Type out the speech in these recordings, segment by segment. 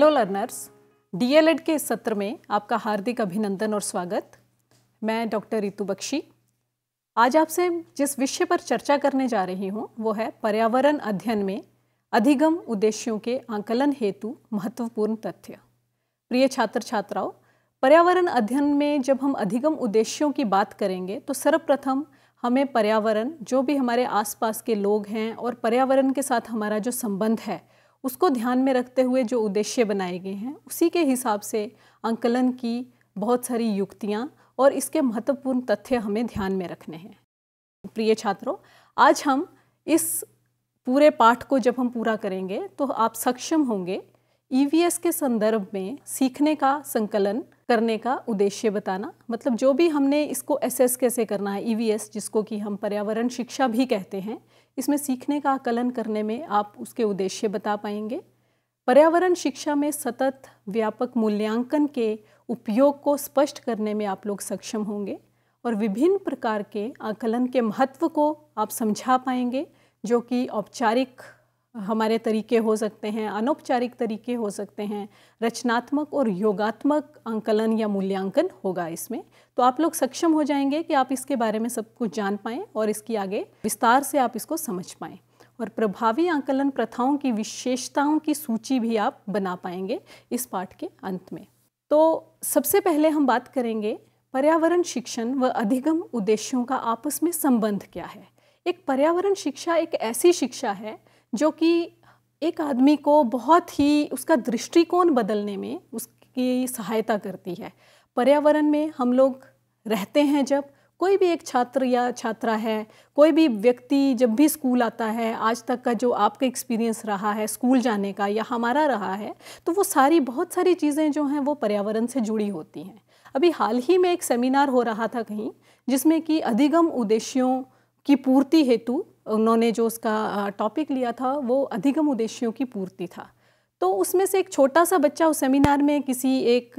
hello learners DElEd के सत्र में आपका हार्दिक अभिनंदन और स्वागत मैं डॉक्टर रितु बख्शी आज आपसे जिस विषय पर चर्चा करने जा रही हूँ वो है पर्यावरण अध्ययन में अधिगम उद्देश्यों के आंकलन हेतु महत्वपूर्ण तथ्य प्रिय छात्र छात्राओं पर्यावरण अध्ययन में जब हम अधिगम उद्देश्यों की बात करेंगे तो सर्वप्रथम हमें पर्यावरण जो भी हमारे आसपास के लोग हैं और पर्यावरण के साथ हमारा जो संबंध है उसको ध्यान में रखते हुए जो उद्देश्य बनाए गए हैं उसी के हिसाब से अंकलन की बहुत सारी युक्तियाँ और इसके महत्वपूर्ण तथ्य हमें ध्यान में रखने हैं प्रिय छात्रों आज हम इस पूरे पाठ को जब हम पूरा करेंगे तो आप सक्षम होंगे ई e के संदर्भ में सीखने का संकलन करने का उद्देश्य बताना मतलब जो भी हमने इसको एसेस कैसे करना है ई e जिसको कि हम पर्यावरण शिक्षा भी कहते हैं इसमें सीखने का आकलन करने में आप उसके उद्देश्य बता पाएंगे पर्यावरण शिक्षा में सतत व्यापक मूल्यांकन के उपयोग को स्पष्ट करने में आप लोग सक्षम होंगे और विभिन्न प्रकार के आकलन के महत्व को आप समझा पाएंगे जो कि औपचारिक हमारे तरीके हो सकते हैं अनौपचारिक तरीके हो सकते हैं रचनात्मक और योगात्मक आंकलन या मूल्यांकन होगा इसमें तो आप लोग सक्षम हो जाएंगे कि आप इसके बारे में सब कुछ जान पाएँ और इसकी आगे विस्तार से आप इसको समझ पाएँ और प्रभावी आंकलन प्रथाओं की विशेषताओं की सूची भी आप बना पाएंगे इस पाठ के अंत में तो सबसे पहले हम बात करेंगे पर्यावरण शिक्षण व अधिगम उद्देश्यों का आपस में संबंध क्या है एक पर्यावरण शिक्षा एक ऐसी शिक्षा है जो कि एक आदमी को बहुत ही उसका दृष्टिकोण बदलने में उसकी सहायता करती है पर्यावरण में हम लोग रहते हैं जब कोई भी एक छात्र या छात्रा है कोई भी व्यक्ति जब भी स्कूल आता है आज तक का जो आपका एक्सपीरियंस रहा है स्कूल जाने का या हमारा रहा है तो वो सारी बहुत सारी चीज़ें जो हैं वो पर्यावरण से जुड़ी होती हैं अभी हाल ही में एक सेमिनार हो रहा था कहीं जिसमें कि अधिगम उद्देश्यों की पूर्ति हेतु उन्होंने जो उसका टॉपिक लिया था वो अधिगम उद्देश्यों की पूर्ति था तो उसमें से एक छोटा सा बच्चा उस सेमिनार में किसी एक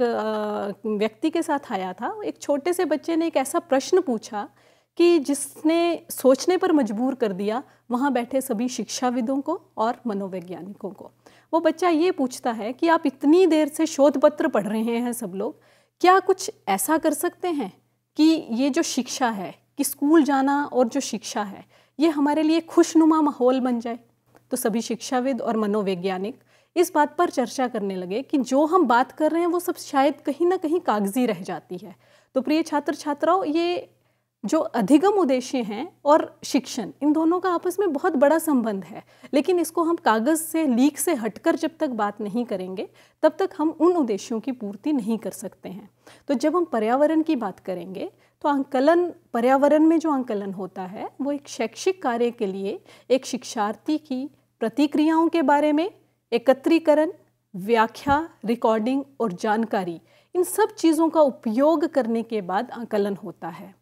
व्यक्ति के साथ आया था एक छोटे से बच्चे ने एक ऐसा प्रश्न पूछा कि जिसने सोचने पर मजबूर कर दिया वहाँ बैठे सभी शिक्षाविदों को और मनोवैज्ञानिकों को वो बच्चा ये पूछता है कि आप इतनी देर से शोध पत्र पढ़ रहे हैं सब लोग क्या कुछ ऐसा कर सकते हैं कि ये जो शिक्षा है कि स्कूल जाना और जो शिक्षा है ये हमारे लिए खुशनुमा माहौल बन जाए तो सभी शिक्षाविद और मनोवैज्ञानिक इस बात पर चर्चा करने लगे कि जो हम बात कर रहे हैं वो सब शायद कहीं ना कहीं कागजी रह जाती है तो प्रिय छात्र छात्राओं ये जो अधिगम उद्देश्य हैं और शिक्षण इन दोनों का आपस में बहुत बड़ा संबंध है लेकिन इसको हम कागज़ से लीक से हटकर जब तक बात नहीं करेंगे तब तक हम उन उद्देश्यों की पूर्ति नहीं कर सकते हैं तो जब हम पर्यावरण की बात करेंगे तो आंकलन पर्यावरण में जो आंकलन होता है वो एक शैक्षिक कार्य के लिए एक शिक्षार्थी की प्रतिक्रियाओं के बारे में एकत्रीकरण व्याख्या रिकॉर्डिंग और जानकारी इन सब चीज़ों का उपयोग करने के बाद आंकलन होता है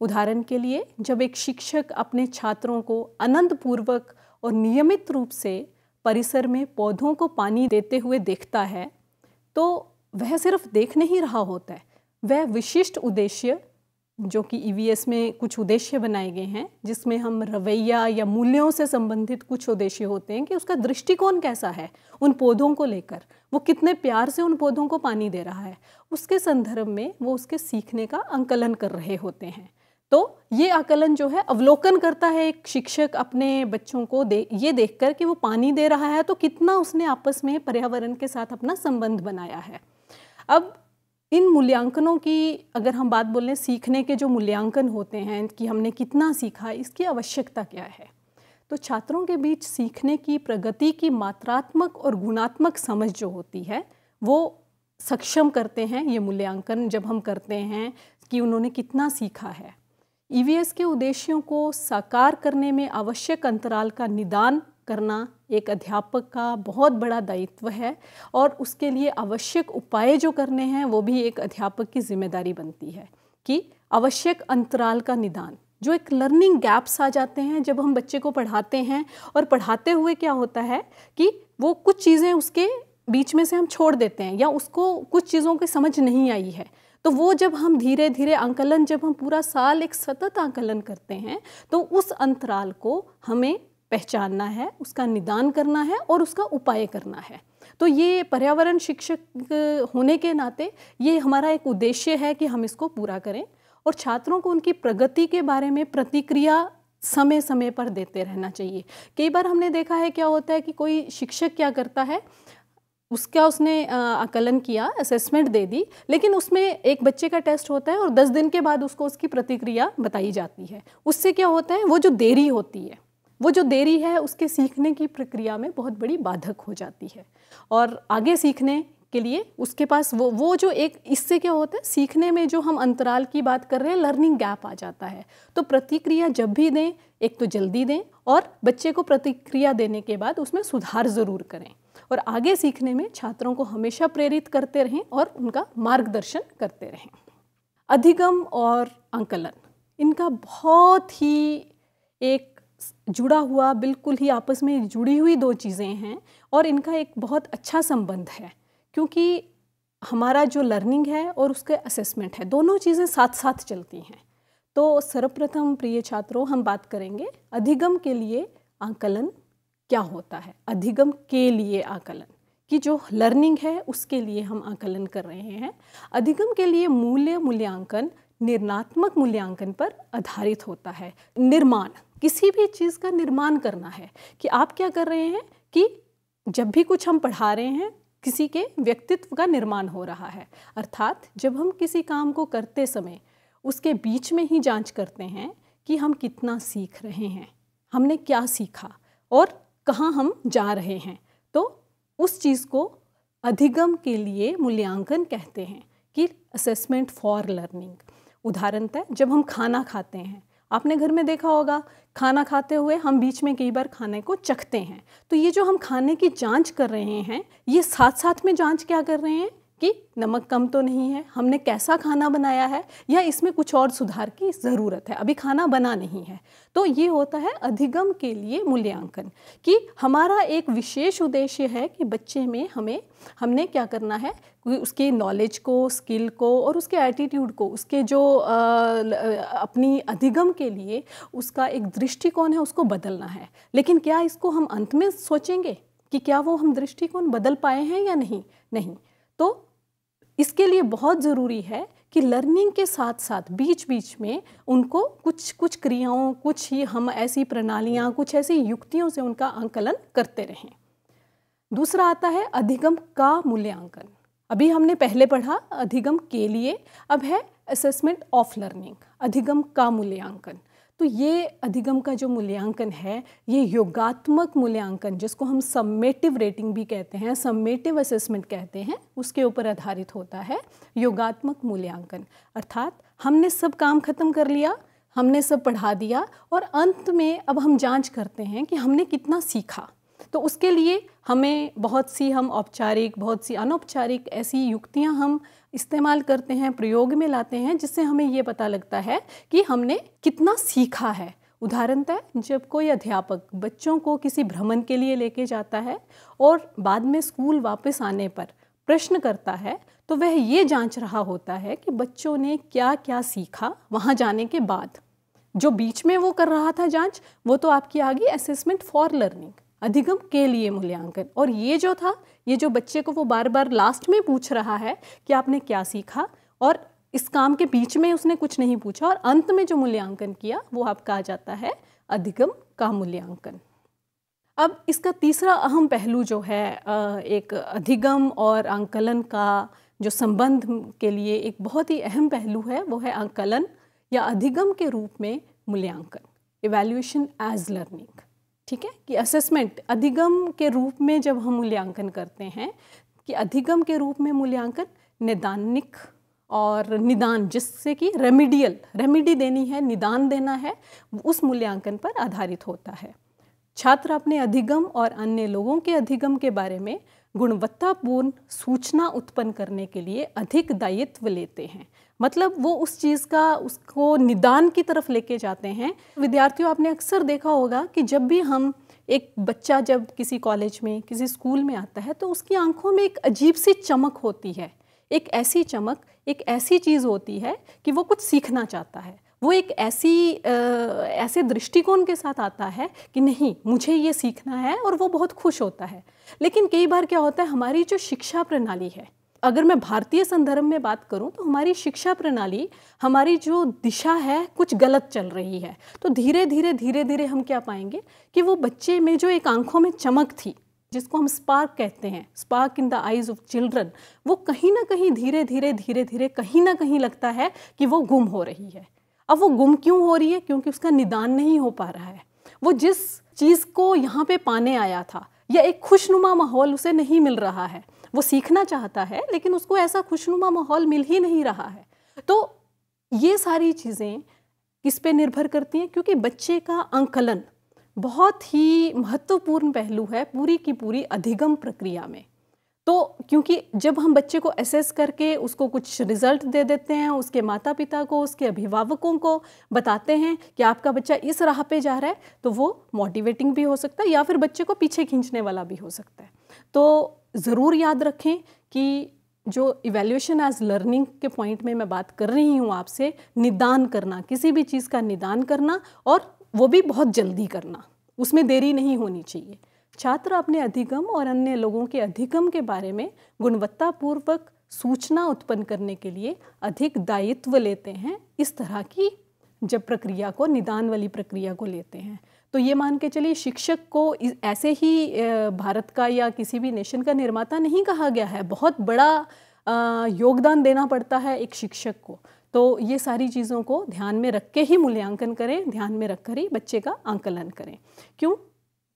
उदाहरण के लिए जब एक शिक्षक अपने छात्रों को आनंदपूर्वक और नियमित रूप से परिसर में पौधों को पानी देते हुए देखता है तो वह सिर्फ देख नहीं रहा होता है वह विशिष्ट उद्देश्य जो कि ईवीएस e में कुछ उद्देश्य बनाए गए हैं जिसमें हम रवैया या मूल्यों से संबंधित कुछ उद्देश्य होते हैं कि उसका दृष्टिकोण कैसा है उन पौधों को लेकर वो कितने प्यार से उन पौधों को पानी दे रहा है उसके संदर्भ में वो उसके सीखने का आंकलन कर रहे होते हैं तो ये आकलन जो है अवलोकन करता है एक शिक्षक अपने बच्चों को दे ये कर कि वो पानी दे रहा है तो कितना उसने आपस में पर्यावरण के साथ अपना संबंध बनाया है अब इन मूल्यांकनों की अगर हम बात बोलें सीखने के जो मूल्यांकन होते हैं कि हमने कितना सीखा इसकी आवश्यकता क्या है तो छात्रों के बीच सीखने की प्रगति की मात्रात्मक और गुणात्मक समझ जो होती है वो सक्षम करते हैं ये मूल्यांकन जब हम करते हैं कि उन्होंने कितना सीखा है ई e के उद्देश्यों को साकार करने में आवश्यक अंतराल का निदान करना एक अध्यापक का बहुत बड़ा दायित्व है और उसके लिए आवश्यक उपाय जो करने हैं वो भी एक अध्यापक की जिम्मेदारी बनती है कि आवश्यक अंतराल का निदान जो एक लर्निंग गैप्स आ जाते हैं जब हम बच्चे को पढ़ाते हैं और पढ़ाते हुए क्या होता है कि वो कुछ चीज़ें उसके बीच में से हम छोड़ देते हैं या उसको कुछ चीज़ों की समझ नहीं आई है तो वो जब हम धीरे धीरे आंकलन जब हम पूरा साल एक सतत आंकलन करते हैं तो उस अंतराल को हमें पहचानना है उसका निदान करना है और उसका उपाय करना है तो ये पर्यावरण शिक्षक होने के नाते ये हमारा एक उद्देश्य है कि हम इसको पूरा करें और छात्रों को उनकी प्रगति के बारे में प्रतिक्रिया समय समय पर देते रहना चाहिए कई बार हमने देखा है क्या होता है कि कोई शिक्षक क्या करता है उसका उसने आकलन किया असेसमेंट दे दी लेकिन उसमें एक बच्चे का टेस्ट होता है और दस दिन के बाद उसको उसकी प्रतिक्रिया बताई जाती है उससे क्या होता है वो जो देरी होती है वो जो देरी है उसके सीखने की प्रक्रिया में बहुत बड़ी बाधक हो जाती है और आगे सीखने के लिए उसके पास वो वो जो एक इससे क्या होता है सीखने में जो हम अंतराल की बात कर रहे हैं लर्निंग गैप आ जाता है तो प्रतिक्रिया जब भी दें एक तो जल्दी दें और बच्चे को प्रतिक्रिया देने के बाद उसमें सुधार ज़रूर करें और आगे सीखने में छात्रों को हमेशा प्रेरित करते रहें और उनका मार्गदर्शन करते रहें अधिगम और आंकलन इनका बहुत ही एक जुड़ा हुआ बिल्कुल ही आपस में जुड़ी हुई दो चीज़ें हैं और इनका एक बहुत अच्छा संबंध है क्योंकि हमारा जो लर्निंग है और उसके असेसमेंट है दोनों चीज़ें साथ साथ चलती हैं तो सर्वप्रथम प्रिय छात्रों हम बात करेंगे अधिगम के लिए आकलन क्या होता है अधिगम के लिए आकलन की जो लर्निंग है उसके लिए हम आकलन कर रहे हैं अधिगम के लिए मूल्य मूल्यांकन निर्णात्मक मूल्यांकन पर आधारित होता है निर्माण किसी भी चीज़ का निर्माण करना है कि आप क्या कर रहे हैं कि जब भी कुछ हम पढ़ा रहे हैं किसी के व्यक्तित्व का निर्माण हो रहा है अर्थात जब हम किसी काम को करते समय उसके बीच में ही जांच करते हैं कि हम कितना सीख रहे हैं हमने क्या सीखा और कहाँ हम जा रहे हैं उस चीज़ को अधिगम के लिए मूल्यांकन कहते हैं कि असेसमेंट फॉर लर्निंग उदाहरणतः जब हम खाना खाते हैं आपने घर में देखा होगा खाना खाते हुए हम बीच में कई बार खाने को चखते हैं तो ये जो हम खाने की जांच कर रहे हैं ये साथ साथ में जांच क्या कर रहे हैं कि नमक कम तो नहीं है हमने कैसा खाना बनाया है या इसमें कुछ और सुधार की ज़रूरत है अभी खाना बना नहीं है तो ये होता है अधिगम के लिए मूल्यांकन कि हमारा एक विशेष उद्देश्य है कि बच्चे में हमें हमने क्या करना है उसके नॉलेज को स्किल को और उसके एटीट्यूड को उसके जो आ, अपनी अधिगम के लिए उसका एक दृष्टिकोण है उसको बदलना है लेकिन क्या इसको हम अंत में सोचेंगे कि क्या वो हम दृष्टिकोण बदल पाए हैं या नहीं नहीं तो इसके लिए बहुत ज़रूरी है कि लर्निंग के साथ साथ बीच बीच में उनको कुछ कुछ क्रियाओं कुछ ही हम ऐसी प्रणालियाँ कुछ ऐसी युक्तियों से उनका आंकलन करते रहें दूसरा आता है अधिगम का मूल्यांकन अभी हमने पहले पढ़ा अधिगम के लिए अब है असेसमेंट ऑफ लर्निंग अधिगम का मूल्यांकन तो ये अधिगम का जो मूल्यांकन है ये योगात्मक मूल्यांकन जिसको हम सम्मेटिव रेटिंग भी कहते हैं सम्मेटिव असेसमेंट कहते हैं उसके ऊपर आधारित होता है योगात्मक मूल्यांकन अर्थात हमने सब काम खत्म कर लिया हमने सब पढ़ा दिया और अंत में अब हम जांच करते हैं कि हमने कितना सीखा तो उसके लिए हमें बहुत सी हम औपचारिक बहुत सी अनौपचारिक ऐसी युक्तियां हम इस्तेमाल करते हैं प्रयोग में लाते हैं जिससे हमें ये पता लगता है कि हमने कितना सीखा है उदाहरणतः जब कोई अध्यापक बच्चों को किसी भ्रमण के लिए लेके जाता है और बाद में स्कूल वापस आने पर प्रश्न करता है तो वह ये जांच रहा होता है कि बच्चों ने क्या क्या सीखा वहाँ जाने के बाद जो बीच में वो कर रहा था जांच वो तो आपकी आ गई असेसमेंट फॉर लर्निंग अधिगम के लिए मूल्यांकन और ये जो था ये जो बच्चे को वो बार बार लास्ट में पूछ रहा है कि आपने क्या सीखा और इस काम के बीच में उसने कुछ नहीं पूछा और अंत में जो मूल्यांकन किया वो आपका आ जाता है अधिगम का मूल्यांकन अब इसका तीसरा अहम पहलू जो है एक अधिगम और आंकलन का जो संबंध के लिए एक बहुत ही अहम पहलू है वो है आंकलन या अधिगम के रूप में मूल्यांकन इवेल्यूएशन एज लर्निंग ठीक है कि असेसमेंट अधिगम के रूप में जब हम मूल्यांकन करते हैं कि अधिगम के रूप में मूल्यांकन निदानिक और निदान जिससे कि रेमिडियल रेमिडी देनी है निदान देना है उस मूल्यांकन पर आधारित होता है छात्र अपने अधिगम और अन्य लोगों के अधिगम के बारे में गुणवत्तापूर्ण सूचना उत्पन्न करने के लिए अधिक दायित्व लेते हैं मतलब वो उस चीज़ का उसको निदान की तरफ लेके जाते हैं विद्यार्थियों आपने अक्सर देखा होगा कि जब भी हम एक बच्चा जब किसी कॉलेज में किसी स्कूल में आता है तो उसकी आंखों में एक अजीब सी चमक होती है एक ऐसी चमक एक ऐसी चीज़ होती है कि वो कुछ सीखना चाहता है वो एक ऐसी आ, ऐसे दृष्टिकोण के साथ आता है कि नहीं मुझे ये सीखना है और वो बहुत खुश होता है लेकिन कई बार क्या होता है हमारी जो शिक्षा प्रणाली है अगर मैं भारतीय संदर्भ में बात करूं तो हमारी शिक्षा प्रणाली हमारी जो दिशा है कुछ गलत चल रही है तो धीरे धीरे धीरे धीरे हम क्या पाएंगे कि वो बच्चे में जो एक आंखों में चमक थी जिसको हम स्पार्क कहते हैं spark in the eyes of children वो कहीं ना कहीं धीरे धीरे धीरे धीरे कहीं ना कहीं लगता है कि वो गुम हो रही है अब वो गुम क्यों हो रही है क्योंकि उसका निदान नहीं हो पा रहा है वो जिस चीज़ को यहाँ पे पाने आया था या एक खुशनुमा माहौल उसे नहीं मिल रहा है वो सीखना चाहता है लेकिन उसको ऐसा खुशनुमा माहौल मिल ही नहीं रहा है तो ये सारी चीज़ें किस पे निर्भर करती हैं क्योंकि बच्चे का अंकलन बहुत ही महत्वपूर्ण पहलू है पूरी की पूरी अधिगम प्रक्रिया में तो क्योंकि जब हम बच्चे को असेस करके उसको कुछ रिजल्ट दे देते हैं उसके माता पिता को उसके अभिभावकों को बताते हैं कि आपका बच्चा इस राह पे जा रहा है तो वो मोटिवेटिंग भी हो सकता है या फिर बच्चे को पीछे खींचने वाला भी हो सकता है तो ज़रूर याद रखें कि जो इवेल्यूशन एज लर्निंग के पॉइंट में मैं बात कर रही हूँ आपसे निदान करना किसी भी चीज़ का निदान करना और वो भी बहुत जल्दी करना उसमें देरी नहीं होनी चाहिए छात्र अपने अधिगम और अन्य लोगों के अधिगम के बारे में गुणवत्तापूर्वक सूचना उत्पन्न करने के लिए अधिक दायित्व लेते हैं इस तरह की जब प्रक्रिया को निदान वाली प्रक्रिया को लेते हैं तो ये मान के चलिए शिक्षक को ऐसे ही भारत का या किसी भी नेशन का निर्माता नहीं कहा गया है बहुत बड़ा योगदान देना पड़ता है एक शिक्षक को तो ये सारी चीज़ों को ध्यान में रख के ही मूल्यांकन करें ध्यान में रख कर ही बच्चे का आंकलन करें क्यों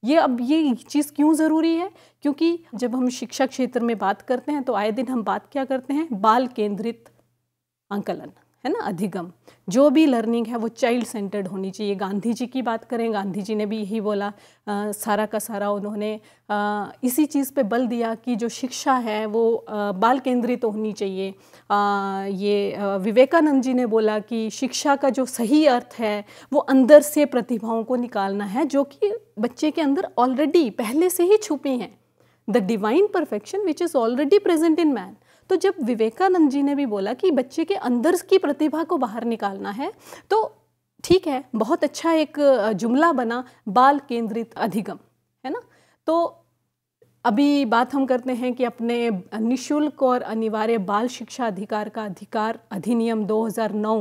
ये अब ये चीज़ क्यों ज़रूरी है क्योंकि जब हम शिक्षा क्षेत्र में बात करते हैं तो आए दिन हम बात क्या करते हैं बाल केंद्रित आंकलन है ना अधिगम जो भी लर्निंग है वो चाइल्ड सेंटर्ड होनी चाहिए गांधी जी की बात करें गांधी जी ने भी यही बोला आ, सारा का सारा उन्होंने आ, इसी चीज़ पे बल दिया कि जो शिक्षा है वो आ, बाल केंद्रित तो होनी चाहिए आ, ये विवेकानंद जी ने बोला कि शिक्षा का जो सही अर्थ है वो अंदर से प्रतिभाओं को निकालना है जो कि बच्चे के अंदर ऑलरेडी पहले से ही छुपी हैं the divine perfection which is already present in man तो जब विवेकानंद जी ने भी बोला कि बच्चे के अंदर की प्रतिभा को बाहर निकालना है तो ठीक है बहुत अच्छा एक जुमला बना बाल केंद्रित अधिगम है ना तो अभी बात हम करते हैं कि अपने निशुल्क और अनिवार्य बाल शिक्षा अधिकार का अधिकार अधिनियम 2009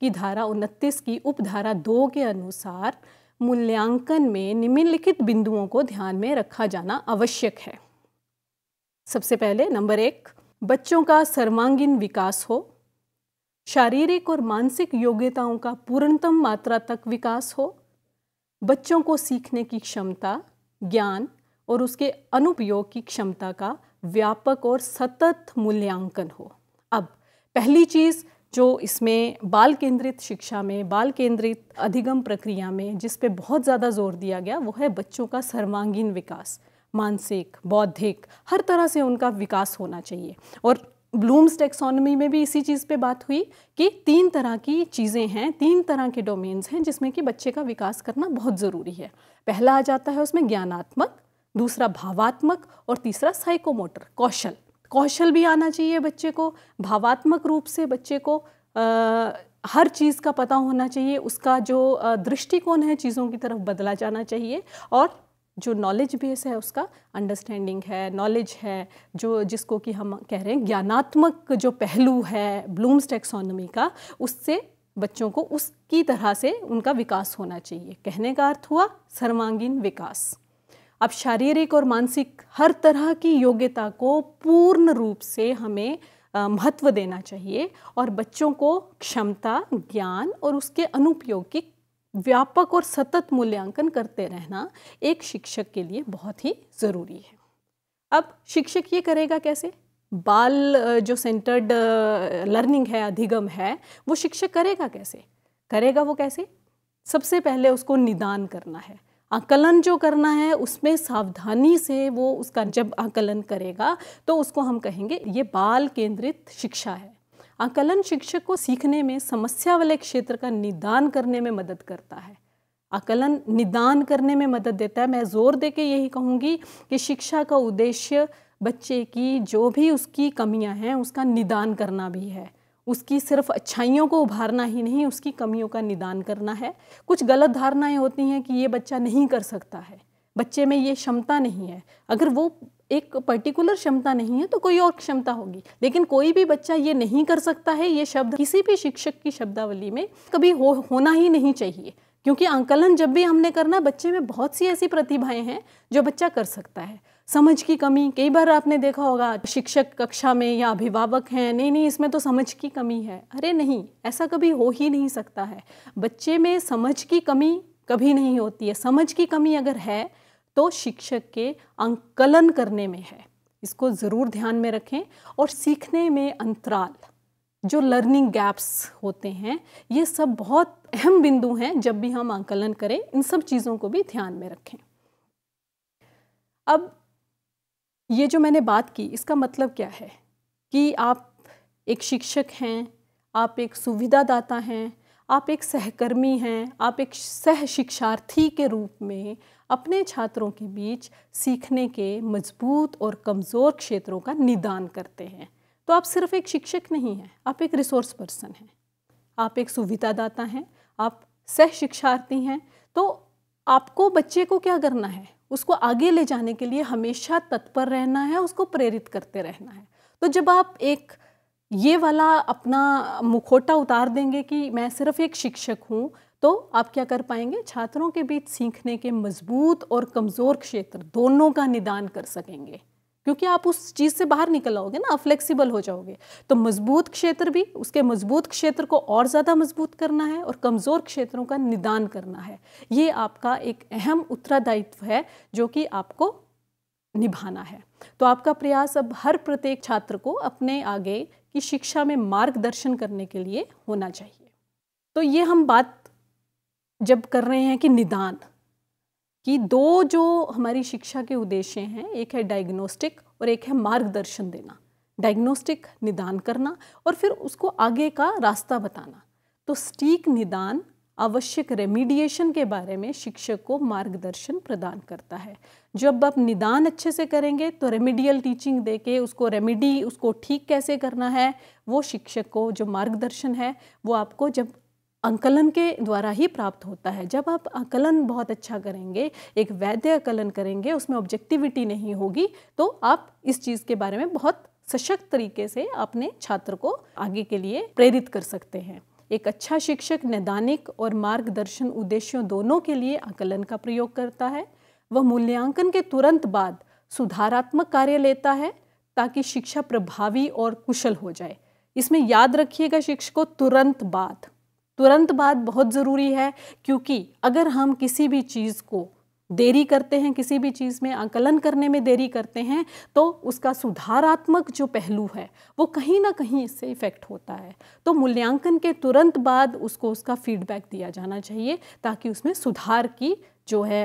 की धारा उनतीस की उपधारा दो के अनुसार मूल्यांकन में निम्नलिखित बिंदुओं को ध्यान में रखा जाना आवश्यक है सबसे पहले नंबर एक बच्चों का सर्वांगीण विकास हो शारीरिक और मानसिक योग्यताओं का पूर्णतम मात्रा तक विकास हो बच्चों को सीखने की क्षमता ज्ञान और उसके अनुपयोग की क्षमता का व्यापक और सतत मूल्यांकन हो अब पहली चीज़ जो इसमें बाल केंद्रित शिक्षा में बाल केंद्रित अधिगम प्रक्रिया में जिस पे बहुत ज़्यादा जोर दिया गया वो है बच्चों का सर्वांगीण विकास मानसिक बौद्धिक हर तरह से उनका विकास होना चाहिए और ब्लूम्स टेक्सोनोमी में भी इसी चीज़ पे बात हुई कि तीन तरह की चीज़ें हैं तीन तरह के डोमेन्स हैं जिसमें कि बच्चे का विकास करना बहुत ज़रूरी है पहला आ जाता है उसमें ज्ञानात्मक दूसरा भावात्मक और तीसरा साइकोमोटर कौशल कौशल भी आना चाहिए बच्चे को भावात्मक रूप से बच्चे को आ, हर चीज़ का पता होना चाहिए उसका जो दृष्टिकोण है चीज़ों की तरफ बदला जाना चाहिए और जो नॉलेज बेस है उसका अंडरस्टैंडिंग है नॉलेज है जो जिसको कि हम कह रहे हैं ज्ञानात्मक जो पहलू है ब्लूम्स टेक्सोनॉमी का उससे बच्चों को उसकी तरह से उनका विकास होना चाहिए कहने का अर्थ हुआ सर्वांगीण विकास अब शारीरिक और मानसिक हर तरह की योग्यता को पूर्ण रूप से हमें महत्व देना चाहिए और बच्चों को क्षमता ज्ञान और उसके अनुपयोग की व्यापक और सतत मूल्यांकन करते रहना एक शिक्षक के लिए बहुत ही ज़रूरी है अब शिक्षक ये करेगा कैसे बाल जो सेंटर्ड लर्निंग है अधिगम है वो शिक्षक करेगा कैसे करेगा वो कैसे सबसे पहले उसको निदान करना है आकलन जो करना है उसमें सावधानी से वो उसका जब आकलन करेगा तो उसको हम कहेंगे ये बाल केंद्रित शिक्षा है आकलन शिक्षक को सीखने में समस्या वाले क्षेत्र का निदान करने में मदद करता है आकलन निदान करने में मदद देता है मैं ज़ोर दे के यही कहूँगी कि शिक्षा का उद्देश्य बच्चे की जो भी उसकी कमियाँ हैं उसका निदान करना भी है उसकी सिर्फ अच्छाइयों को उभारना ही नहीं उसकी कमियों का निदान करना है कुछ गलत धारणाएं होती हैं कि ये बच्चा नहीं कर सकता है बच्चे में ये क्षमता नहीं है अगर वो एक पर्टिकुलर क्षमता नहीं है तो कोई और क्षमता होगी लेकिन कोई भी बच्चा ये नहीं कर सकता है ये शब्द किसी भी शिक्षक की शब्दावली में कभी हो होना ही नहीं चाहिए क्योंकि आंकलन जब भी हमने करना बच्चे में बहुत सी ऐसी प्रतिभाएं हैं जो बच्चा कर सकता है समझ की कमी कई बार आपने देखा होगा शिक्षक कक्षा में या अभिभावक हैं नहीं नहीं इसमें तो समझ की कमी है अरे नहीं ऐसा कभी हो ही नहीं सकता है बच्चे में समझ की कमी कभी नहीं होती है समझ की कमी अगर है तो शिक्षक के अंकलन करने में है इसको ज़रूर ध्यान में रखें और सीखने में अंतराल जो लर्निंग गैप्स होते हैं ये सब बहुत अहम बिंदु हैं जब भी हम आंकलन करें इन सब चीज़ों को भी ध्यान में रखें अब ये जो मैंने बात की इसका मतलब क्या है कि आप एक शिक्षक हैं आप एक सुविधादाता हैं आप एक सहकर्मी हैं आप एक सह शिक्षार्थी के रूप में अपने छात्रों के बीच सीखने के मजबूत और कमज़ोर क्षेत्रों का निदान करते हैं तो आप सिर्फ एक शिक्षक नहीं हैं आप एक रिसोर्स पर्सन हैं आप एक सुविधादाता हैं आप सह शिक्षार्थी हैं तो आपको बच्चे को क्या करना है उसको आगे ले जाने के लिए हमेशा तत्पर रहना है उसको प्रेरित करते रहना है तो जब आप एक ये वाला अपना मुखोटा उतार देंगे कि मैं सिर्फ एक शिक्षक हूँ तो आप क्या कर पाएंगे छात्रों के बीच सीखने के मजबूत और कमज़ोर क्षेत्र दोनों का निदान कर सकेंगे क्योंकि आप उस चीज़ से बाहर निकल आओगे ना फ्लेक्सिबल हो जाओगे तो मजबूत क्षेत्र भी उसके मजबूत क्षेत्र को और ज़्यादा मजबूत करना है और कमज़ोर क्षेत्रों का निदान करना है ये आपका एक अहम उत्तरदायित्व है जो कि आपको निभाना है तो आपका प्रयास अब हर प्रत्येक छात्र को अपने आगे की शिक्षा में मार्गदर्शन करने के लिए होना चाहिए तो ये हम बात जब कर रहे हैं कि निदान कि दो जो हमारी शिक्षा के उद्देश्य हैं एक है डायग्नोस्टिक और एक है मार्गदर्शन देना डायग्नोस्टिक निदान करना और फिर उसको आगे का रास्ता बताना तो स्टीक निदान आवश्यक रेमिडिएशन के बारे में शिक्षक को मार्गदर्शन प्रदान करता है जब आप निदान अच्छे से करेंगे तो रेमिडियल टीचिंग देके उसको रेमिडी उसको ठीक कैसे करना है वो शिक्षक को जो मार्गदर्शन है वो आपको जब अंकलन के द्वारा ही प्राप्त होता है जब आप आकलन बहुत अच्छा करेंगे एक वैद्य आकलन करेंगे उसमें ऑब्जेक्टिविटी नहीं होगी तो आप इस चीज़ के बारे में बहुत सशक्त तरीके से अपने छात्र को आगे के लिए प्रेरित कर सकते हैं एक अच्छा शिक्षक नैदानिक और मार्गदर्शन उद्देश्यों दोनों के लिए आकलन का प्रयोग करता है वह मूल्यांकन के तुरंत बाद सुधारात्मक कार्य लेता है ताकि शिक्षा प्रभावी और कुशल हो जाए इसमें याद रखिएगा शिक्षकों तुरंत बाद तुरंत बाद बहुत ज़रूरी है क्योंकि अगर हम किसी भी चीज़ को देरी करते हैं किसी भी चीज़ में आकलन करने में देरी करते हैं तो उसका सुधारात्मक जो पहलू है वो कहीं ना कहीं इससे इफ़ेक्ट होता है तो मूल्यांकन के तुरंत बाद उसको उसका फीडबैक दिया जाना चाहिए ताकि उसमें सुधार की जो है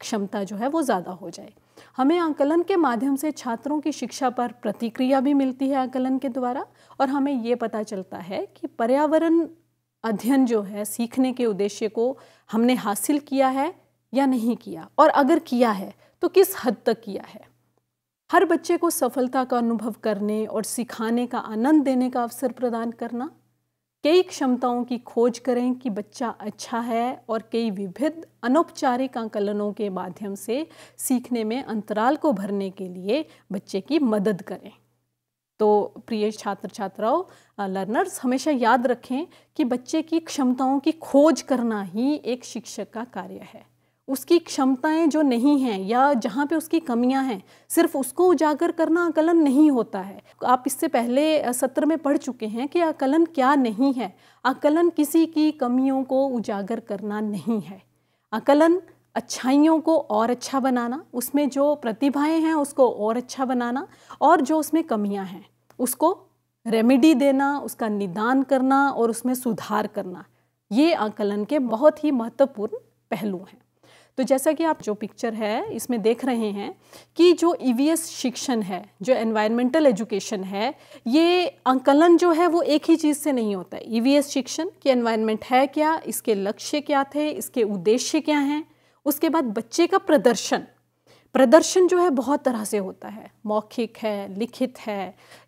क्षमता जो है वो ज़्यादा हो जाए हमें आकलन के माध्यम से छात्रों की शिक्षा पर प्रतिक्रिया भी मिलती है आकलन के द्वारा और हमें ये पता चलता है कि पर्यावरण अध्ययन जो है सीखने के उद्देश्य को हमने हासिल किया है या नहीं किया और अगर किया है तो किस हद तक किया है हर बच्चे को सफलता का अनुभव करने और सिखाने का आनंद देने का अवसर प्रदान करना कई क्षमताओं की खोज करें कि बच्चा अच्छा है और कई विभिन्न अनौपचारिक आंकलनों के माध्यम से सीखने में अंतराल को भरने के लिए बच्चे की मदद करें तो प्रिय छात्र छात्राओं लर्नर्स हमेशा याद रखें कि बच्चे की क्षमताओं की खोज करना ही एक शिक्षक का कार्य है उसकी क्षमताएं जो नहीं हैं या जहाँ पे उसकी कमियां हैं सिर्फ उसको उजागर करना आकलन नहीं होता है आप इससे पहले सत्र में पढ़ चुके हैं कि आकलन क्या नहीं है आकलन किसी की कमियों को उजागर करना नहीं है आकलन अच्छाइयों को और अच्छा बनाना उसमें जो प्रतिभाएं हैं उसको और अच्छा बनाना और जो उसमें कमियां हैं उसको रेमेडी देना उसका निदान करना और उसमें सुधार करना ये आकलन के बहुत ही महत्वपूर्ण पहलू हैं तो जैसा कि आप जो पिक्चर है इसमें देख रहे हैं कि जो ई e शिक्षण है जो एनवायरमेंटल एजुकेशन है ये आंकलन जो है वो एक ही चीज़ से नहीं होता है ई e शिक्षण कि एनवायरमेंट है क्या इसके लक्ष्य क्या थे इसके उद्देश्य क्या हैं उसके बाद बच्चे का प्रदर्शन प्रदर्शन जो है बहुत तरह से होता है मौखिक है लिखित है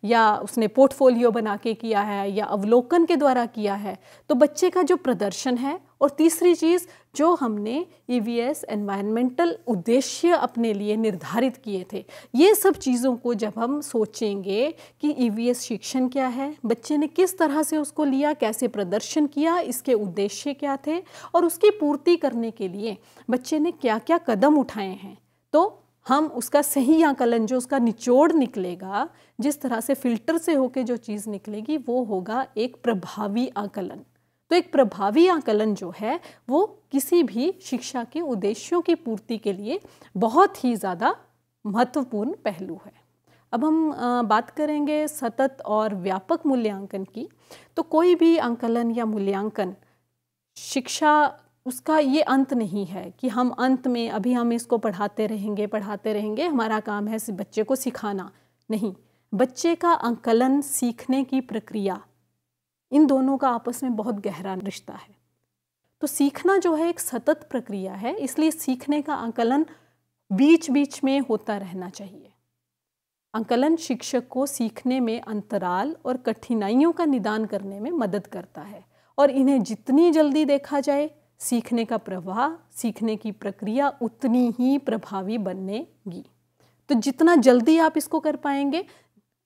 या उसने पोर्टफोलियो बना के किया है या अवलोकन के द्वारा किया है तो बच्चे का जो प्रदर्शन है और तीसरी चीज़ जो हमने ई वी एस एनवायरमेंटल उद्देश्य अपने लिए निर्धारित किए थे ये सब चीज़ों को जब हम सोचेंगे कि ई वी एस शिक्षण क्या है बच्चे ने किस तरह से उसको लिया कैसे प्रदर्शन किया इसके उद्देश्य क्या थे और उसकी पूर्ति करने के लिए बच्चे ने क्या क्या कदम उठाए हैं तो हम उसका सही आकलन जो उसका निचोड़ निकलेगा जिस तरह से फिल्टर से होके जो चीज़ निकलेगी वो होगा एक प्रभावी आकलन तो एक प्रभावी आकलन जो है वो किसी भी शिक्षा के उद्देश्यों की पूर्ति के लिए बहुत ही ज़्यादा महत्वपूर्ण पहलू है अब हम बात करेंगे सतत और व्यापक मूल्यांकन की तो कोई भी आंकलन या मूल्यांकन शिक्षा उसका ये अंत नहीं है कि हम अंत में अभी हम इसको पढ़ाते रहेंगे पढ़ाते रहेंगे हमारा काम है बच्चे को सिखाना नहीं बच्चे का अंकलन सीखने की प्रक्रिया इन दोनों का आपस में बहुत गहरा रिश्ता है तो सीखना जो है एक सतत प्रक्रिया है इसलिए सीखने का अंकलन बीच बीच में होता रहना चाहिए अंकलन शिक्षक को सीखने में अंतराल और कठिनाइयों का निदान करने में मदद करता है और इन्हें जितनी जल्दी देखा जाए सीखने का प्रवाह सीखने की प्रक्रिया उतनी ही प्रभावी बनेगी तो जितना जल्दी आप इसको कर पाएंगे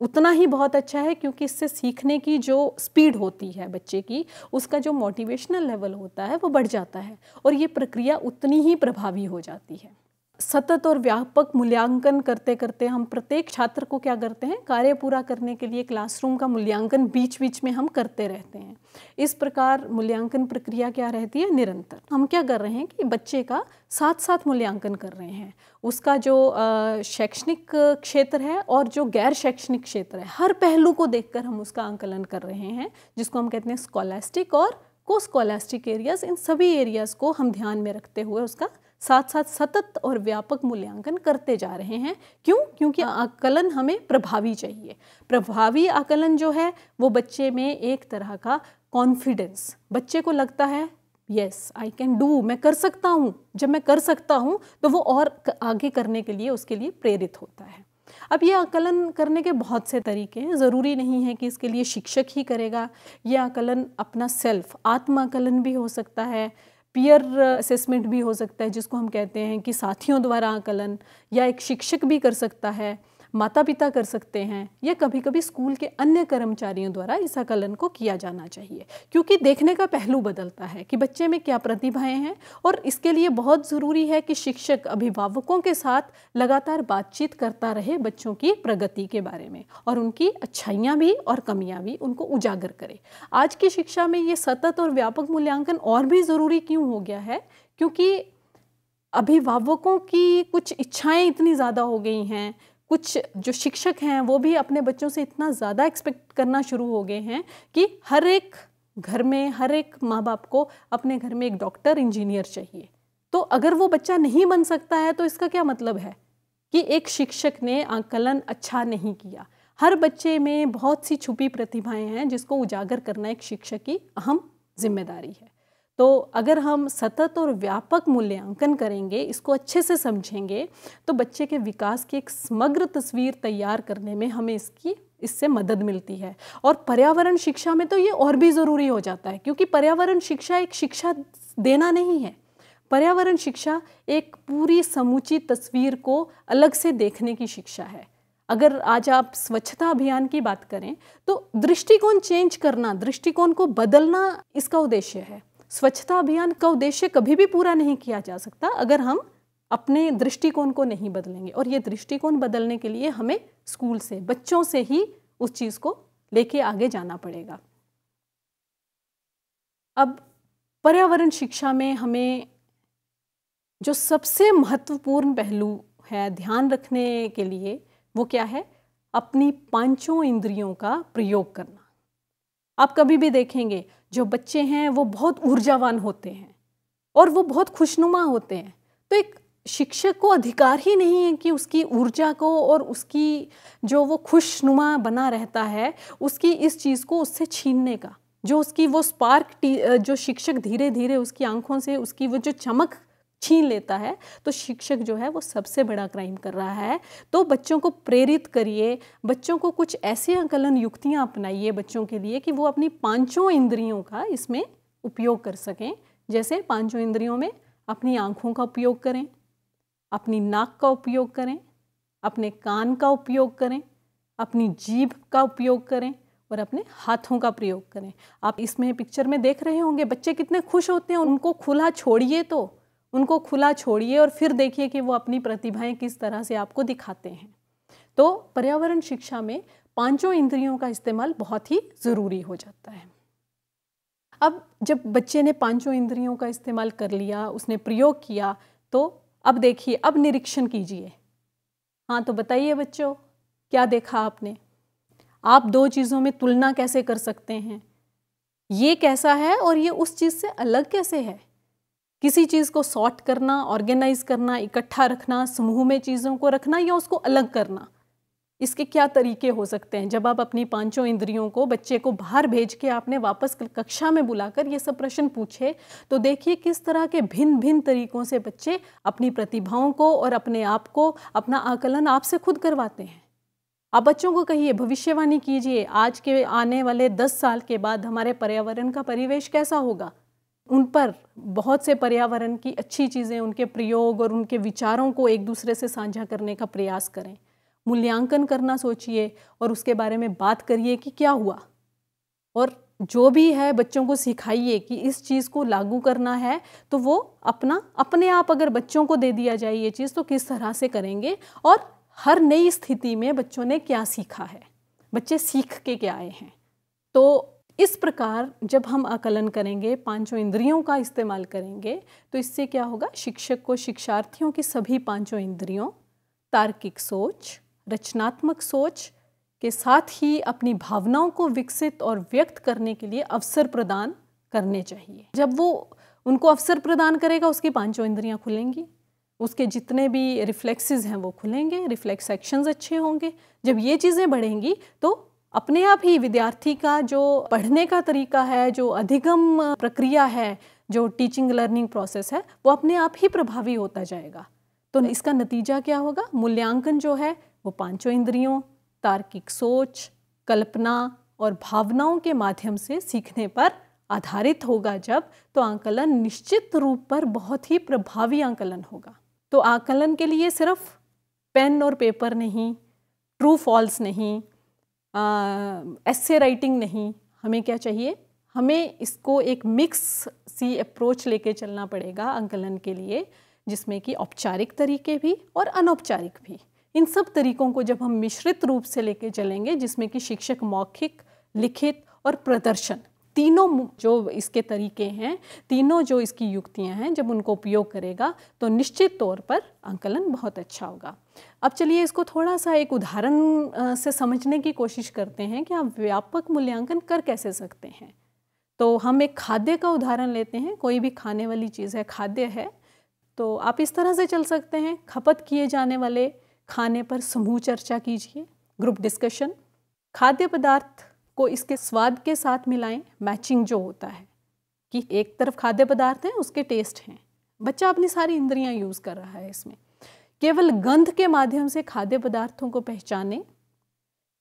उतना ही बहुत अच्छा है क्योंकि इससे सीखने की जो स्पीड होती है बच्चे की उसका जो मोटिवेशनल लेवल होता है वो बढ़ जाता है और ये प्रक्रिया उतनी ही प्रभावी हो जाती है सतत और व्यापक मूल्यांकन करते करते हम प्रत्येक छात्र को क्या करते हैं कार्य पूरा करने के लिए क्लासरूम का मूल्यांकन बीच बीच में हम करते रहते हैं इस प्रकार मूल्यांकन प्रक्रिया क्या रहती है निरंतर हम क्या कर रहे हैं कि बच्चे का साथ साथ मूल्यांकन कर रहे हैं उसका जो शैक्षणिक क्षेत्र है और जो गैर शैक्षणिक क्षेत्र है हर पहलू को देख हम उसका आंकलन कर रहे हैं जिसको हम कहते हैं स्कॉलास्टिक और को स्कॉलास्टिक एरियाज इन सभी एरियाज को हम ध्यान में रखते हुए उसका साथ साथ सतत और व्यापक मूल्यांकन करते जा रहे हैं क्यों क्योंकि आकलन हमें प्रभावी चाहिए प्रभावी आकलन जो है वो बच्चे में एक तरह का कॉन्फिडेंस बच्चे को लगता है यस आई कैन डू मैं कर सकता हूँ जब मैं कर सकता हूँ तो वो और आगे करने के लिए उसके लिए प्रेरित होता है अब ये आकलन करने के बहुत से तरीके हैं ज़रूरी नहीं है कि इसके लिए शिक्षक ही करेगा ये आकलन अपना सेल्फ आत्माकलन भी हो सकता है पीयर असेसमेंट uh, भी हो सकता है जिसको हम कहते हैं कि साथियों द्वारा आकलन या एक शिक्षक भी कर सकता है माता पिता कर सकते हैं या कभी कभी स्कूल के अन्य कर्मचारियों द्वारा इस आकलन को किया जाना चाहिए क्योंकि देखने का पहलू बदलता है कि बच्चे में क्या प्रतिभाएं हैं और इसके लिए बहुत ज़रूरी है कि शिक्षक अभिभावकों के साथ लगातार बातचीत करता रहे बच्चों की प्रगति के बारे में और उनकी अच्छाइयाँ भी और कमियाँ भी उनको उजागर करे आज की शिक्षा में ये सतत और व्यापक मूल्यांकन और भी ज़रूरी क्यों हो गया है क्योंकि अभिभावकों की कुछ इच्छाएं इतनी ज़्यादा हो गई हैं कुछ जो शिक्षक हैं वो भी अपने बच्चों से इतना ज़्यादा एक्सपेक्ट करना शुरू हो गए हैं कि हर एक घर में हर एक माँ बाप को अपने घर में एक डॉक्टर इंजीनियर चाहिए तो अगर वो बच्चा नहीं बन सकता है तो इसका क्या मतलब है कि एक शिक्षक ने आकलन अच्छा नहीं किया हर बच्चे में बहुत सी छुपी प्रतिभाएं हैं जिसको उजागर करना एक शिक्षक की अहम जिम्मेदारी है तो अगर हम सतत और व्यापक मूल्यांकन करेंगे इसको अच्छे से समझेंगे तो बच्चे के विकास की एक समग्र तस्वीर तैयार करने में हमें इसकी इससे मदद मिलती है और पर्यावरण शिक्षा में तो ये और भी ज़रूरी हो जाता है क्योंकि पर्यावरण शिक्षा एक शिक्षा देना नहीं है पर्यावरण शिक्षा एक पूरी समूची तस्वीर को अलग से देखने की शिक्षा है अगर आज आप स्वच्छता अभियान की बात करें तो दृष्टिकोण चेंज करना दृष्टिकोण को बदलना इसका उद्देश्य है स्वच्छता अभियान का उद्देश्य कभी भी पूरा नहीं किया जा सकता अगर हम अपने दृष्टिकोण को नहीं बदलेंगे और ये दृष्टिकोण बदलने के लिए हमें स्कूल से बच्चों से ही उस चीज़ को लेके आगे जाना पड़ेगा अब पर्यावरण शिक्षा में हमें जो सबसे महत्वपूर्ण पहलू है ध्यान रखने के लिए वो क्या है अपनी पांचों इंद्रियों का प्रयोग करना आप कभी भी देखेंगे जो बच्चे हैं वो बहुत ऊर्जावान होते हैं और वो बहुत खुशनुमा होते हैं तो एक शिक्षक को अधिकार ही नहीं है कि उसकी ऊर्जा को और उसकी जो वो खुशनुमा बना रहता है उसकी इस चीज़ को उससे छीनने का जो उसकी वो स्पार्क जो शिक्षक धीरे धीरे उसकी आंखों से उसकी वो जो चमक छीन लेता है तो शिक्षक जो है वो सबसे बड़ा क्राइम कर रहा है तो बच्चों को प्रेरित करिए बच्चों को कुछ ऐसे आकलन युक्तियाँ अपनाइए बच्चों के लिए कि वो अपनी पांचों इंद्रियों का इसमें उपयोग कर सकें जैसे पांचों इंद्रियों में अपनी आँखों का उपयोग करें अपनी नाक का उपयोग करें अपने कान का उपयोग करें अपनी जीभ का उपयोग करें और अपने हाथों का प्रयोग करें आप इसमें पिक्चर में देख रहे होंगे बच्चे कितने खुश होते हैं उनको खुला छोड़िए तो उनको खुला छोड़िए और फिर देखिए कि वो अपनी प्रतिभाएं किस तरह से आपको दिखाते हैं तो पर्यावरण शिक्षा में पांचों इंद्रियों का इस्तेमाल बहुत ही ज़रूरी हो जाता है अब जब बच्चे ने पांचों इंद्रियों का इस्तेमाल कर लिया उसने प्रयोग किया तो अब देखिए अब निरीक्षण कीजिए हाँ तो बताइए बच्चों क्या देखा आपने आप दो चीज़ों में तुलना कैसे कर सकते हैं ये कैसा है और ये उस चीज़ से अलग कैसे है किसी चीज़ को सॉर्ट करना ऑर्गेनाइज करना इकट्ठा रखना समूह में चीज़ों को रखना या उसको अलग करना इसके क्या तरीके हो सकते हैं जब आप अपनी पांचों इंद्रियों को बच्चे को बाहर भेज के आपने वापस कक्षा में बुलाकर ये सब प्रश्न पूछे तो देखिए किस तरह के भिन्न भिन्न तरीकों से बच्चे अपनी प्रतिभाओं को और अपने आप को अपना आकलन आपसे खुद करवाते हैं आप बच्चों को कहिए भविष्यवाणी कीजिए आज के आने वाले दस साल के बाद हमारे पर्यावरण का परिवेश कैसा होगा उन पर बहुत से पर्यावरण की अच्छी चीज़ें उनके प्रयोग और उनके विचारों को एक दूसरे से साझा करने का प्रयास करें मूल्यांकन करना सोचिए और उसके बारे में बात करिए कि क्या हुआ और जो भी है बच्चों को सिखाइए कि इस चीज़ को लागू करना है तो वो अपना अपने आप अगर बच्चों को दे दिया जाए ये चीज़ तो किस तरह से करेंगे और हर नई स्थिति में बच्चों ने क्या सीखा है बच्चे सीख के क्या आए हैं तो इस प्रकार जब हम आकलन करेंगे पांचों इंद्रियों का इस्तेमाल करेंगे तो इससे क्या होगा शिक्षक को शिक्षार्थियों की सभी पांचों इंद्रियों तार्किक सोच रचनात्मक सोच के साथ ही अपनी भावनाओं को विकसित और व्यक्त करने के लिए अवसर प्रदान करने चाहिए जब वो उनको अवसर प्रदान करेगा उसकी पांचों इंद्रियां खुलेंगी उसके जितने भी रिफ्लेक्सेस हैं वो खुलेंगे रिफ्लेक्स एक्शंस अच्छे होंगे जब ये चीज़ें बढ़ेंगी तो अपने आप ही विद्यार्थी का जो पढ़ने का तरीका है जो अधिगम प्रक्रिया है जो टीचिंग लर्निंग प्रोसेस है वो अपने आप ही प्रभावी होता जाएगा तो इसका नतीजा क्या होगा मूल्यांकन जो है वो पांचों इंद्रियों तार्किक सोच कल्पना और भावनाओं के माध्यम से सीखने पर आधारित होगा जब तो आकलन निश्चित रूप पर बहुत ही प्रभावी आकलन होगा तो आकलन के लिए सिर्फ पेन और पेपर नहीं ट्रू फॉल्स नहीं ऐसे राइटिंग नहीं हमें क्या चाहिए हमें इसको एक मिक्स सी अप्रोच लेके चलना पड़ेगा अंकलन के लिए जिसमें कि औपचारिक तरीके भी और अनौपचारिक भी इन सब तरीकों को जब हम मिश्रित रूप से लेके चलेंगे जिसमें कि शिक्षक मौखिक लिखित और प्रदर्शन तीनों जो इसके तरीके हैं तीनों जो इसकी युक्तियां हैं जब उनको उपयोग करेगा तो निश्चित तौर पर आंकलन बहुत अच्छा होगा अब चलिए इसको थोड़ा सा एक उदाहरण से समझने की कोशिश करते हैं कि आप व्यापक मूल्यांकन कर कैसे सकते हैं तो हम एक खाद्य का उदाहरण लेते हैं कोई भी खाने वाली चीज़ है खाद्य है तो आप इस तरह से चल सकते हैं खपत किए जाने वाले खाने पर समूह चर्चा कीजिए ग्रुप डिस्कशन खाद्य पदार्थ को इसके स्वाद के साथ मिलाएं मैचिंग जो होता है कि एक तरफ खाद्य पदार्थ हैं उसके टेस्ट हैं बच्चा अपनी सारी इंद्रियां यूज़ कर रहा है इसमें केवल गंध के माध्यम से खाद्य पदार्थों को पहचाने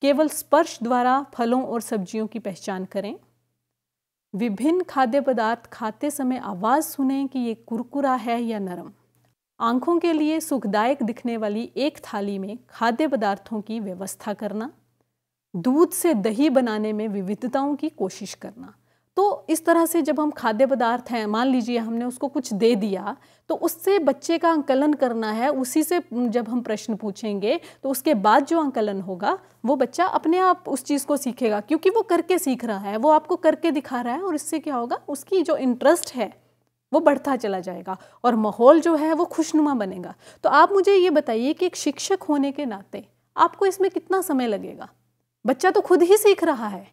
केवल स्पर्श द्वारा फलों और सब्जियों की पहचान करें विभिन्न खाद्य पदार्थ खाते समय आवाज़ सुने कि ये कुरकुरा है या नरम आंखों के लिए सुखदायक दिखने वाली एक थाली में खाद्य पदार्थों की व्यवस्था करना दूध से दही बनाने में विविधताओं की कोशिश करना तो इस तरह से जब हम खाद्य पदार्थ हैं मान लीजिए हमने उसको कुछ दे दिया तो उससे बच्चे का अंकलन करना है उसी से जब हम प्रश्न पूछेंगे तो उसके बाद जो अंकलन होगा वो बच्चा अपने आप उस चीज़ को सीखेगा क्योंकि वो करके सीख रहा है वो आपको करके दिखा रहा है और इससे क्या होगा उसकी जो इंटरेस्ट है वो बढ़ता चला जाएगा और माहौल जो है वो खुशनुमा बनेगा तो आप मुझे ये बताइए कि एक शिक्षक होने के नाते आपको इसमें कितना समय लगेगा बच्चा तो खुद ही सीख रहा है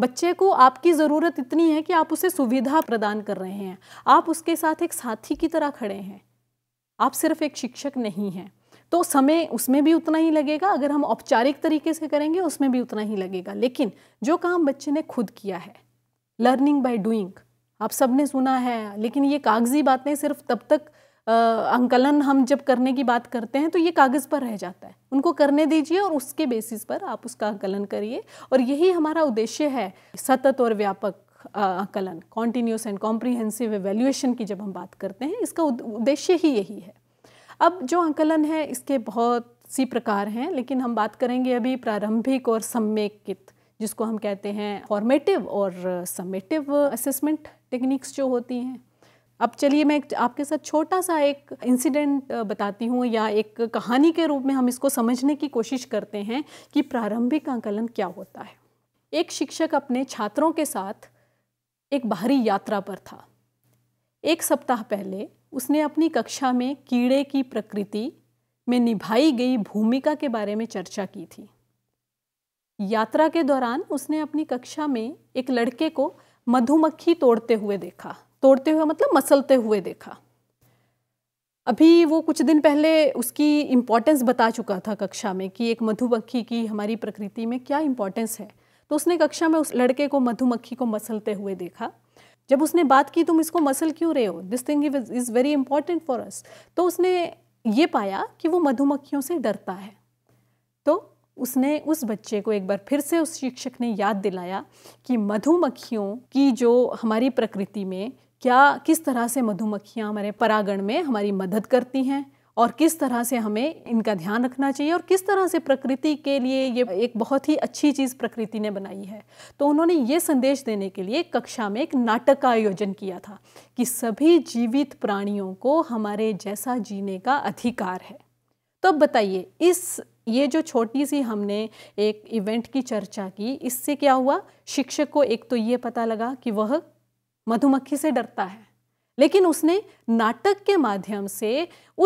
बच्चे को आपकी ज़रूरत इतनी है कि आप उसे सुविधा प्रदान कर रहे हैं आप उसके साथ एक साथी की तरह खड़े हैं आप सिर्फ एक शिक्षक नहीं हैं तो समय उसमें भी उतना ही लगेगा अगर हम औपचारिक तरीके से करेंगे उसमें भी उतना ही लगेगा लेकिन जो काम बच्चे ने खुद किया है लर्निंग बाय डूइंग आप सब ने सुना है लेकिन ये कागजी बातें सिर्फ तब तक अंकलन हम जब करने की बात करते हैं तो ये कागज़ पर रह जाता है उनको करने दीजिए और उसके बेसिस पर आप उसका अंकलन करिए और यही हमारा उद्देश्य है सतत और व्यापक आकलन कॉन्टीन्यूस एंड कॉम्प्रीहेंसिव एवेल्यूएशन की जब हम बात करते हैं इसका उद्देश्य ही यही है अब जो आकलन है इसके बहुत सी प्रकार हैं लेकिन हम बात करेंगे अभी प्रारंभिक और सम्यकित जिसको हम कहते हैं फॉर्मेटिव और समेटिव असेसमेंट टेक्निक्स जो होती हैं अब चलिए मैं आपके साथ छोटा सा एक इंसिडेंट बताती हूँ या एक कहानी के रूप में हम इसको समझने की कोशिश करते हैं कि प्रारंभिक आकलन क्या होता है एक शिक्षक अपने छात्रों के साथ एक बाहरी यात्रा पर था एक सप्ताह पहले उसने अपनी कक्षा में कीड़े की प्रकृति में निभाई गई भूमिका के बारे में चर्चा की थी यात्रा के दौरान उसने अपनी कक्षा में एक लड़के को मधुमक्खी तोड़ते हुए देखा तोड़ते हुए मतलब मसलते हुए देखा अभी वो कुछ दिन पहले उसकी इम्पोर्टेंस बता चुका था कक्षा में कि एक मधुमक्खी की हमारी प्रकृति में क्या इम्पोर्टेंस है तो उसने कक्षा में उस लड़के को मधुमक्खी को मसलते हुए देखा जब उसने बात की तुम इसको मसल क्यों रहे हो this thing is very important for us तो उसने ये पाया कि वो मधुमक्खियों से डरता है तो उसने उस बच्चे को एक बार फिर से उस शिक्षक ने याद दिलाया कि मधुमक्खियों की जो हमारी प्रकृति में क्या किस तरह से मधुमक्खियाँ हमारे परागण में हमारी मदद करती हैं और किस तरह से हमें इनका ध्यान रखना चाहिए और किस तरह से प्रकृति के लिए ये एक बहुत ही अच्छी चीज़ प्रकृति ने बनाई है तो उन्होंने ये संदेश देने के लिए कक्षा में एक नाटक का आयोजन किया था कि सभी जीवित प्राणियों को हमारे जैसा जीने का अधिकार है तो अब बताइए इस ये जो छोटी सी हमने एक इवेंट की चर्चा की इससे क्या हुआ शिक्षक को एक तो ये पता लगा कि वह मधुमक्खी से डरता है लेकिन उसने नाटक के माध्यम से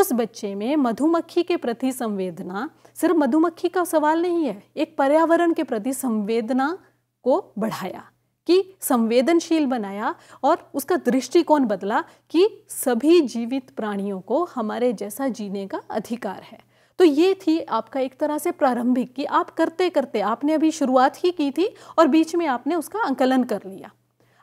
उस बच्चे में मधुमक्खी के प्रति संवेदना सिर्फ मधुमक्खी का सवाल नहीं है एक पर्यावरण के प्रति संवेदना को बढ़ाया कि संवेदनशील बनाया और उसका दृष्टिकोण बदला कि सभी जीवित प्राणियों को हमारे जैसा जीने का अधिकार है तो ये थी आपका एक तरह से प्रारंभिक कि आप करते करते आपने अभी शुरुआत ही की थी और बीच में आपने उसका अंकलन कर लिया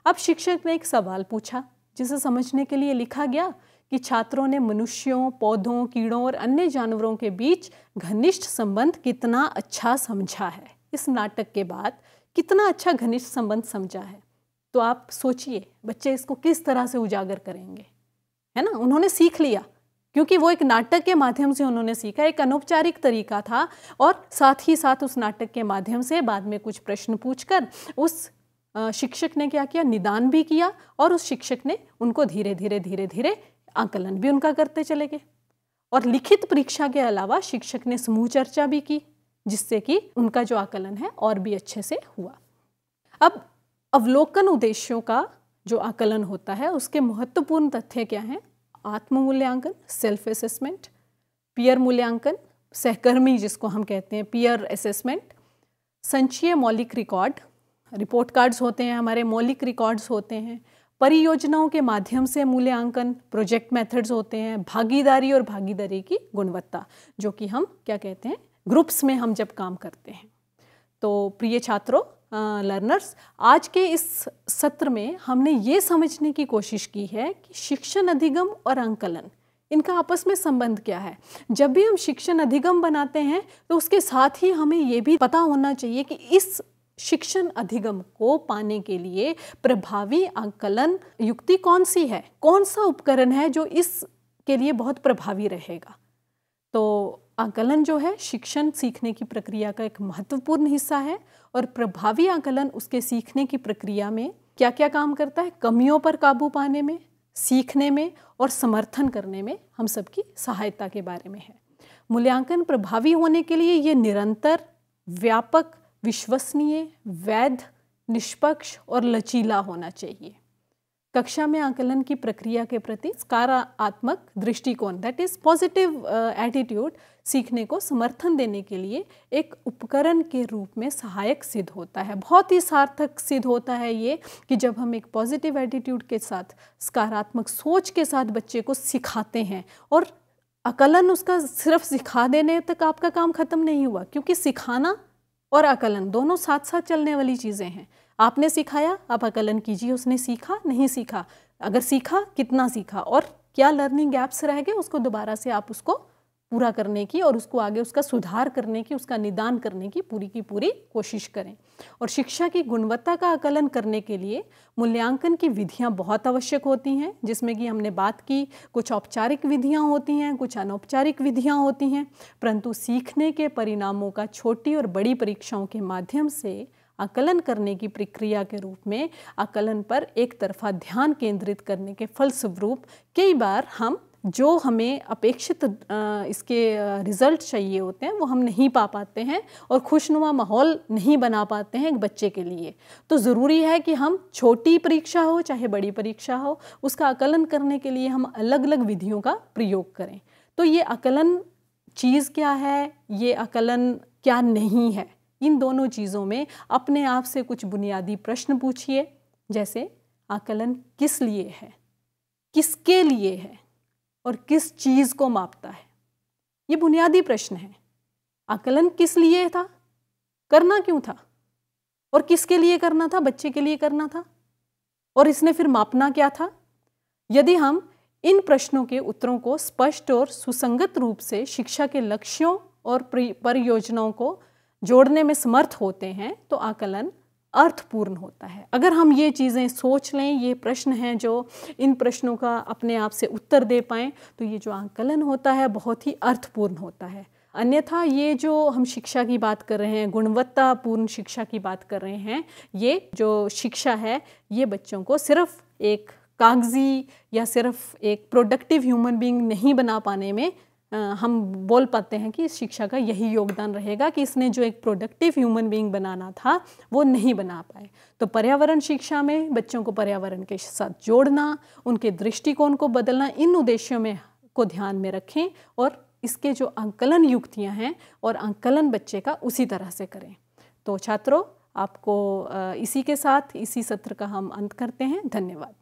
अब शिक्षक ने एक सवाल पूछा जिसे समझने के लिए लिखा गया कि छात्रों ने मनुष्यों पौधों कीड़ों और अन्य जानवरों के बीच घनिष्ठ संबंध कितना अच्छा समझा है इस नाटक के बाद कितना अच्छा घनिष्ठ संबंध समझा है तो आप सोचिए बच्चे इसको किस तरह से उजागर करेंगे है ना उन्होंने सीख लिया क्योंकि वो एक नाटक के माध्यम से उन्होंने सीखा एक अनौपचारिक तरीका था और साथ ही साथ उस नाटक के माध्यम से बाद में कुछ प्रश्न पूछकर उस शिक्षक ने क्या किया निदान भी किया और उस शिक्षक ने उनको धीरे धीरे धीरे धीरे आकलन भी उनका करते चले गए और लिखित परीक्षा के अलावा शिक्षक ने समूह चर्चा भी की जिससे कि उनका जो आकलन है और भी अच्छे से हुआ अब अवलोकन उद्देश्यों का जो आकलन होता है उसके महत्वपूर्ण तथ्य क्या हैं आत्म मूल्यांकन सेल्फ असेसमेंट पियर मूल्यांकन सहकर्मी जिसको हम कहते हैं पियर असेसमेंट संचय मौलिक रिकॉर्ड रिपोर्ट कार्ड्स होते हैं हमारे मौलिक रिकॉर्ड्स होते हैं परियोजनाओं के माध्यम से मूल्यांकन प्रोजेक्ट मेथड्स होते हैं भागीदारी और भागीदारी की गुणवत्ता जो कि हम क्या कहते हैं ग्रुप्स में हम जब काम करते हैं तो प्रिय छात्रों लर्नर्स आज के इस सत्र में हमने ये समझने की कोशिश की है कि शिक्षण अधिगम और अंकलन इनका आपस में संबंध क्या है जब भी हम शिक्षण अधिगम बनाते हैं तो उसके साथ ही हमें ये भी पता होना चाहिए कि इस शिक्षण अधिगम को पाने के लिए प्रभावी आकलन युक्ति कौन सी है कौन सा उपकरण है जो इस के लिए बहुत प्रभावी रहेगा तो आकलन जो है शिक्षण सीखने की प्रक्रिया का एक महत्वपूर्ण हिस्सा है और प्रभावी आकलन उसके सीखने की प्रक्रिया में क्या क्या काम करता है कमियों पर काबू पाने में सीखने में और समर्थन करने में हम सबकी सहायता के बारे में है मूल्यांकन प्रभावी होने के लिए ये निरंतर व्यापक विश्वसनीय वैध निष्पक्ष और लचीला होना चाहिए कक्षा में आकलन की प्रक्रिया के प्रति सकारात्मक दृष्टिकोण दैट इज पॉजिटिव एटीट्यूड सीखने को समर्थन देने के लिए एक उपकरण के रूप में सहायक सिद्ध होता है बहुत ही सार्थक सिद्ध होता है ये कि जब हम एक पॉजिटिव एटीट्यूड के साथ सकारात्मक सोच के साथ बच्चे को सिखाते हैं और आकलन उसका सिर्फ सिखा देने तक आपका काम खत्म नहीं हुआ क्योंकि सिखाना और अकलन दोनों साथ साथ चलने वाली चीज़ें हैं आपने सिखाया आप अकलन कीजिए उसने सीखा नहीं सीखा अगर सीखा कितना सीखा और क्या लर्निंग गैप्स रह गए उसको दोबारा से आप उसको पूरा करने की और उसको आगे उसका सुधार करने की उसका निदान करने की पूरी की पूरी कोशिश करें और शिक्षा की गुणवत्ता का आकलन करने के लिए मूल्यांकन की विधियां बहुत आवश्यक होती हैं जिसमें कि हमने बात की कुछ औपचारिक विधियां होती हैं कुछ अनौपचारिक विधियां होती हैं परंतु सीखने के परिणामों का छोटी और बड़ी परीक्षाओं के माध्यम से आकलन करने की प्रक्रिया के रूप में आकलन पर एक तरफा ध्यान केंद्रित करने के फलस्वरूप कई बार हम जो हमें अपेक्षित इसके रिज़ल्ट चाहिए होते हैं वो हम नहीं पा पाते हैं और खुशनुमा माहौल नहीं बना पाते हैं एक बच्चे के लिए तो ज़रूरी है कि हम छोटी परीक्षा हो चाहे बड़ी परीक्षा हो उसका आकलन करने के लिए हम अलग अलग विधियों का प्रयोग करें तो ये आकलन चीज़ क्या है ये आकलन क्या नहीं है इन दोनों चीज़ों में अपने आप से कुछ बुनियादी प्रश्न पूछिए जैसे आकलन किस लिए है किसके लिए है और किस चीज़ को मापता है ये बुनियादी प्रश्न है आकलन किस लिए था करना क्यों था और किसके लिए करना था बच्चे के लिए करना था और इसने फिर मापना क्या था यदि हम इन प्रश्नों के उत्तरों को स्पष्ट और सुसंगत रूप से शिक्षा के लक्ष्यों और परियोजनाओं को जोड़ने में समर्थ होते हैं तो आकलन अर्थपूर्ण होता है अगर हम ये चीज़ें सोच लें ये प्रश्न हैं जो इन प्रश्नों का अपने आप से उत्तर दे पाएँ तो ये जो आंकलन होता है बहुत ही अर्थपूर्ण होता है अन्यथा ये जो हम शिक्षा की बात कर रहे हैं गुणवत्तापूर्ण शिक्षा की बात कर रहे हैं ये जो शिक्षा है ये बच्चों को सिर्फ एक कागजी या सिर्फ एक प्रोडक्टिव ह्यूमन बीइंग नहीं बना पाने में हम बोल पाते हैं कि इस शिक्षा का यही योगदान रहेगा कि इसने जो एक प्रोडक्टिव ह्यूमन बीइंग बनाना था वो नहीं बना पाए तो पर्यावरण शिक्षा में बच्चों को पर्यावरण के साथ जोड़ना उनके दृष्टिकोण को बदलना इन उद्देश्यों में को ध्यान में रखें और इसके जो आंकलन युक्तियाँ हैं और आंकलन बच्चे का उसी तरह से करें तो छात्रों आपको इसी के साथ इसी सत्र का हम अंत करते हैं धन्यवाद